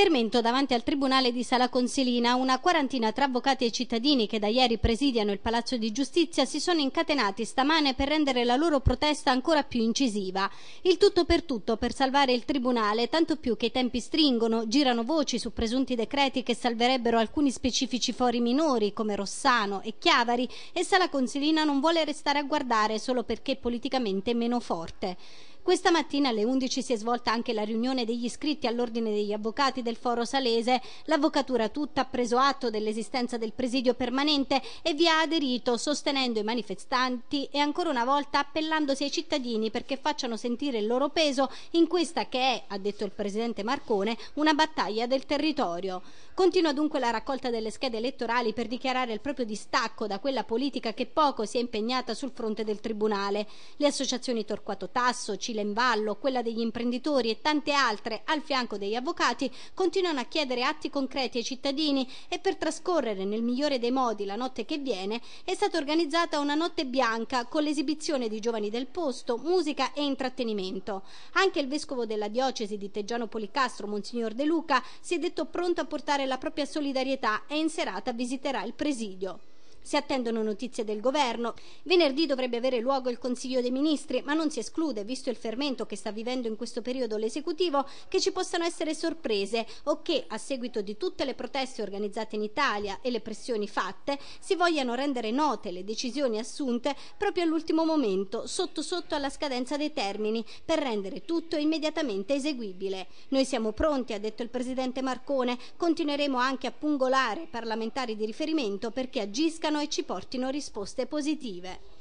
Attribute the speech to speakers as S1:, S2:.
S1: Fermento davanti al Tribunale di Sala Consilina, una quarantina tra avvocati e cittadini che da ieri presidiano il Palazzo di Giustizia si sono incatenati stamane per rendere la loro protesta ancora più incisiva. Il tutto per tutto per salvare il Tribunale, tanto più che i tempi stringono, girano voci su presunti decreti che salverebbero alcuni specifici fori minori come Rossano e Chiavari e Sala Consilina non vuole restare a guardare solo perché politicamente meno forte. Questa mattina alle 11 si è svolta anche la riunione degli iscritti all'Ordine degli Avvocati del Foro Salese. L'avvocatura tutta ha preso atto dell'esistenza del presidio permanente e vi ha aderito sostenendo i manifestanti e ancora una volta appellandosi ai cittadini perché facciano sentire il loro peso in questa che è, ha detto il presidente Marcone, una battaglia del territorio. Continua dunque la raccolta delle schede elettorali per dichiarare il proprio distacco da quella politica che poco si è impegnata sul fronte del Tribunale. Le associazioni Torquato Tasso, Cilla in ballo, quella degli imprenditori e tante altre al fianco degli avvocati continuano a chiedere atti concreti ai cittadini e per trascorrere nel migliore dei modi la notte che viene è stata organizzata una notte bianca con l'esibizione di giovani del posto, musica e intrattenimento. Anche il vescovo della diocesi di Teggiano Policastro, Monsignor De Luca, si è detto pronto a portare la propria solidarietà e in serata visiterà il presidio. Si attendono notizie del governo. Venerdì dovrebbe avere luogo il Consiglio dei Ministri, ma non si esclude, visto il fermento che sta vivendo in questo periodo l'esecutivo, che ci possano essere sorprese o che, a seguito di tutte le proteste organizzate in Italia e le pressioni fatte, si vogliano rendere note le decisioni assunte proprio all'ultimo momento, sotto sotto alla scadenza dei termini, per rendere tutto immediatamente eseguibile. Noi siamo pronti, ha detto il Presidente Marcone, continueremo anche a pungolare parlamentari di riferimento perché agiscano e ci portino risposte positive.